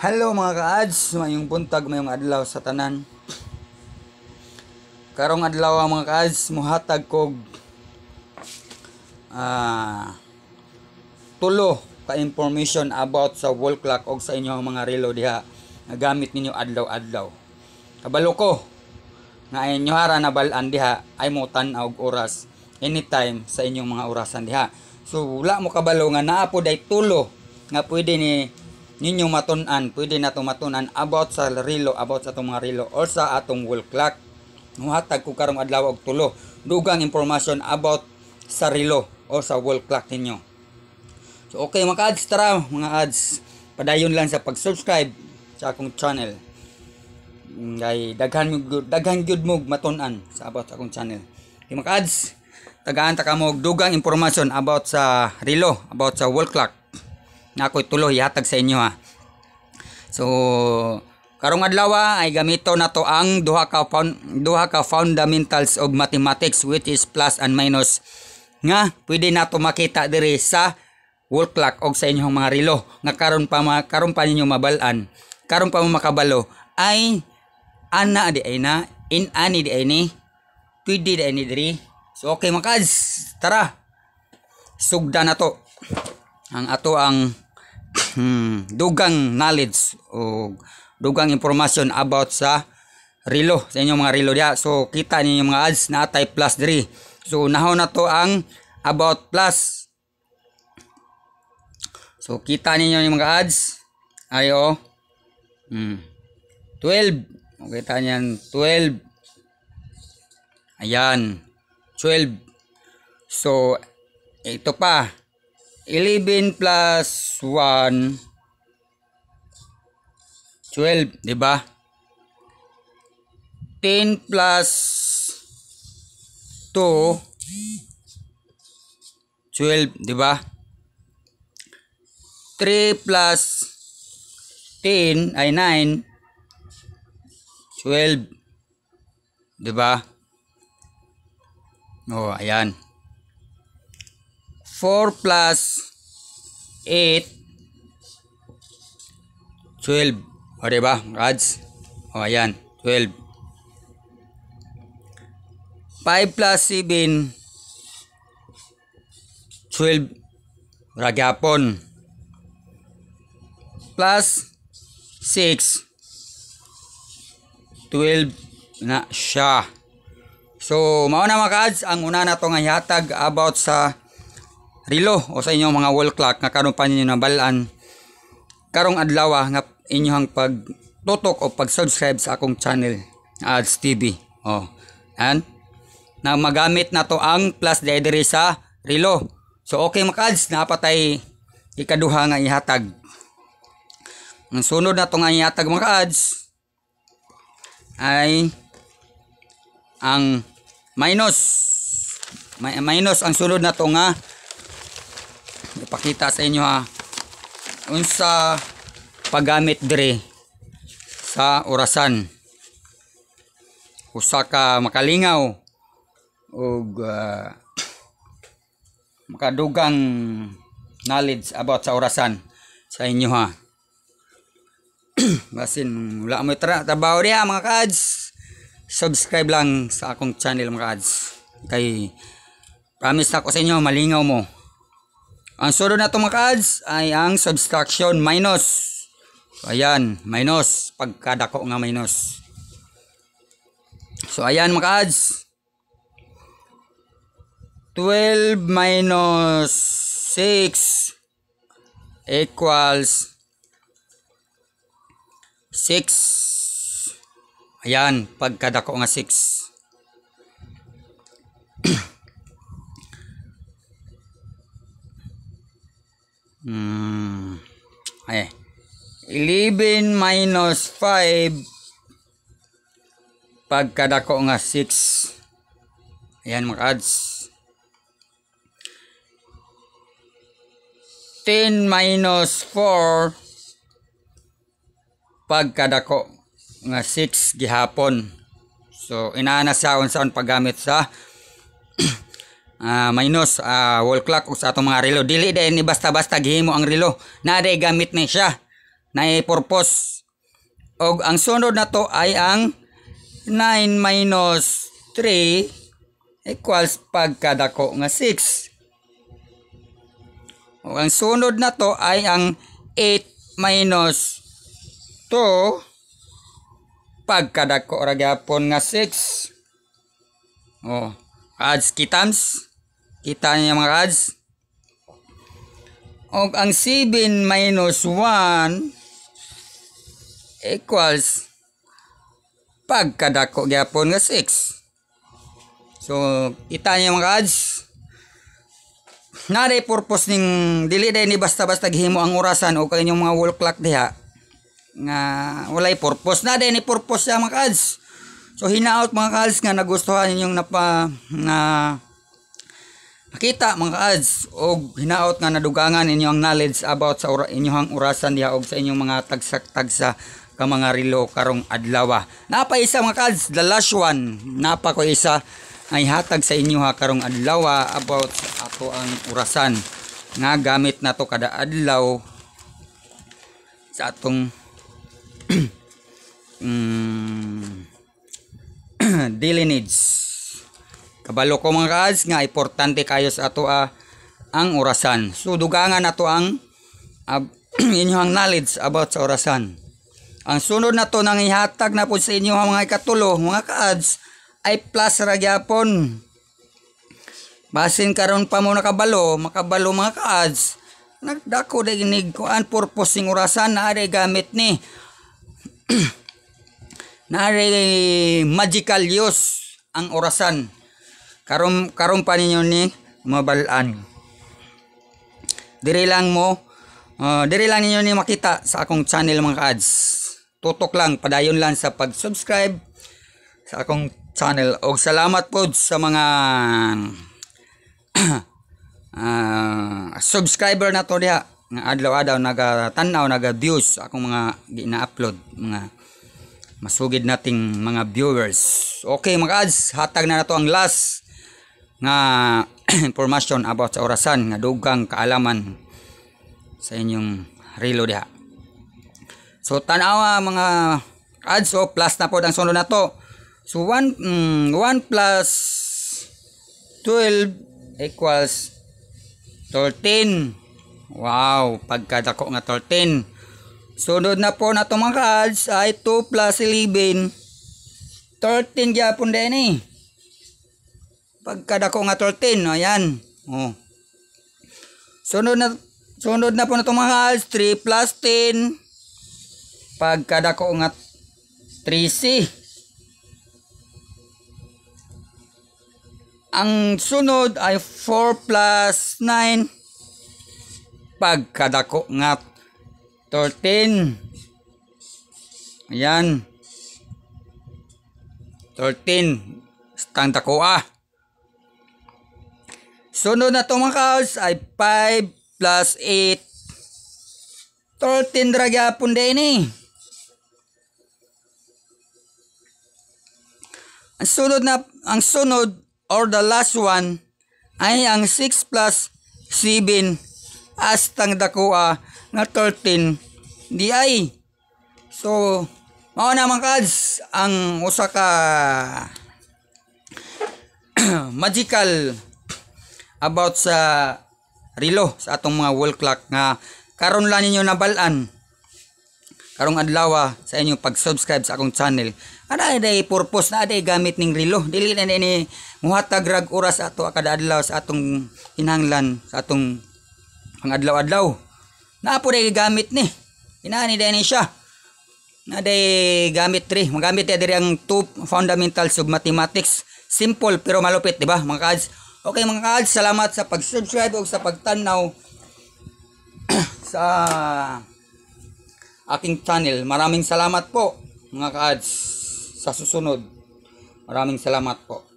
Hello mga ka-ads, mayong buntag, mayong adlaw sa tanan. Karong adlaw mga ka-ads, muhatag kog ah, tulo ka information about sa wall clock og sa inyong mga relo diha na gamit ninyo adlaw-adlaw. Kabalo ko na inyo hara na balan diha ay mo tan-aw oras anytime sa inyong mga orasan diha. So wala mo kabalo nga naa po day tulo nga pwede ni ninyo matunan, pwede na to matunan about sa relo, about sa itong mga relo or sa atong wall clock. Muhatag ko karong adlaw og tulo. Dugang information about sa relo o sa wall clock ninyo. So okay mga ads tara mga ads. Padayon lang sa pag-subscribe sa akong channel. Ngay mm, daghan daghan gyud mo matunan sa about sa akong channel. Okay mga ads, tagaan ta ka dugang information about sa relo, about sa wall clock na ako'y tuloy ihatag sa inyo ha. So, karong adlaw ay gamito na to ang duha ka duha ka fundamentals of mathematics which is plus and minus nga pwede nato makita diri sa wall clock og sa inyong mga relo nga karon pa karon pa ninyo mabalan karon pa mo makabalo ay ana di ay na in ani di ay ni pwede di ay ni diri so okay mga kads tara sugda na to ang ato ang hmm, dugang knowledge o dugang information about sa relo sa inyong mga relo dia so kita ninyo mga ads na atay plus 3 so nahaw na to ang about plus so kita ninyo yung mga ads ayo hmm, 12 okay ta 12 ayan 12 so ito pa 11 plus 1, 12, di ba? 10 plus 2, 12, di ba? 3 plus 10 ay 9, 12, di ba? Oh, ayan. 4 plus 8 12 o diba Rads o ayan 12 5 plus 7 12 ragyapon plus 6 12 na siya so mauna mga kads ang una na itong hayatag about sa Rilo o sa inyong mga wall clock nga karon pa ninyo nabalaan karong adlaw ah, nga inyohang pagtutok o pag-subscribe sa akong channel Ads TV. Oh. And na magamit na to ang plus didere sa Rilo. So okay mga ads na patay ikaduha nga ihatag. Ang sunod na to nga ihatag mga ads ay ang minus may, minus ang sunod na to nga pakita sa inyo ha ah, unsa paggamit dire sa orasan usa ka makalingaw og uh, ah, makadugang knowledge about sa orasan sa inyo ha basin wala mo tra tabaw diha mga kads subscribe lang sa akong channel mga kads kay promise ako sa inyo malingaw mo ang sunod na itong mga ay ang subtraction minus. So, ayan, minus. Pagkadako nga minus. So, ayan mga kads. 12 minus 6 equals 6. Ayan, pagkadako nga 6. Hmm. Eh. 11 minus 5 pagkadako nga 6. Ayan mga ads. 10 minus 4 pagkadako nga 6 gihapon. So, inaana siya kung saan paggamit sa uh, minus uh, wall clock sa atong mga relo dili dai ni basta-basta gihimo ang relo na dai gamit ni siya na purpose og ang sunod na to ay ang 9 minus 3 equals pagkadako nga 6 og ang sunod na to ay ang 8 minus 2 pagkadako ra gyapon nga 6 oh adds kitams Kita niya mga kads? Og ang 7 minus 1 equals pagkadako gyapon nga 6. So, kita niya mga kads? Nare purpose ning dili day ni basta-basta gihimo ang orasan o kanyang mga wall clock diha nga walay purpose na day ni purpose siya mga kads. So hinaot mga kads nga nagustuhan ninyong napa nga Nakita mga ads og hinaot nga nadugangan inyo ang knowledge about sa ura, inyohang orasan diha og sa inyong mga tagsak-tagsa ka mga rilo karong adlaw. Napa isa mga ads, the last one. Napa ko isa ay hatag sa inyo ha karong adlaw about ato ang orasan nga gamit nato kada adlaw sa atong mm, daily needs. Kabalo ko mga kaads nga importante kayo sa ato ah, ang orasan. So dugangan ato ang uh, inyong knowledge about sa orasan. Ang sunod na to nang ihatag na po sa inyo mga ikatulo mga kaads ay plus ra Basin karon pa mo nakabalo, makabalo mga kaads. Nagdako na ginig ko ang purpose ng orasan na ari gamit ni na magical use ang orasan karon karon pa ninyo ni mabalaan diri lang mo uh, diri lang ninyo ni makita sa akong channel mga ads tutok lang padayon lang sa pag-subscribe sa akong channel og salamat po sa mga uh, subscriber na to diha nga adlaw-adlaw nagatanaw naga-views akong mga gina-upload mga masugid nating mga viewers okay mga ads hatag na nato ang last nga information about sa orasan nga dugang kaalaman sa inyong relo diha. So tanawa mga ads so oh, plus na po ang sunod na to. So 1 mm, 1 plus 12 equals 13. Wow, pagkadako nga 13. Sunod na po na to mga ads ay 2 plus 11 13 gyapon din eh pagkadako nga 13 no ayan oh sunod na sunod na po na tumahal 3 plus 10 pagkadako nga 3C ang sunod ay 4 plus 9 pagkadako nga 13 ayan 13 stang dako ah Sunod na itong mga cows ay 5 plus 8. 13 ragyapon din eh. Ang sunod na, ang sunod or the last one ay ang 6 plus 7 astang dakuha na 13 di ay. So, mao naman kads ang usaka ka magical about sa relo sa atong mga wall clock nga karon lang ninyo nabalan karong adlaw ah, sa inyong pag-subscribe sa akong channel ana day purpose na day gamit ning relo dili na ni muhatag rag oras ato kada adlaw sa atong hinanglan sa atong ang adlaw-adlaw na po day gamit ni inaani day ni siya na day gamit tri magamit day ang two fundamentals of mathematics simple pero malupit di ba mga kids Okay mga kaads, salamat sa pag-subscribe o sa pagtanaw sa aking channel. Maraming salamat po mga kaads sa susunod. Maraming salamat po.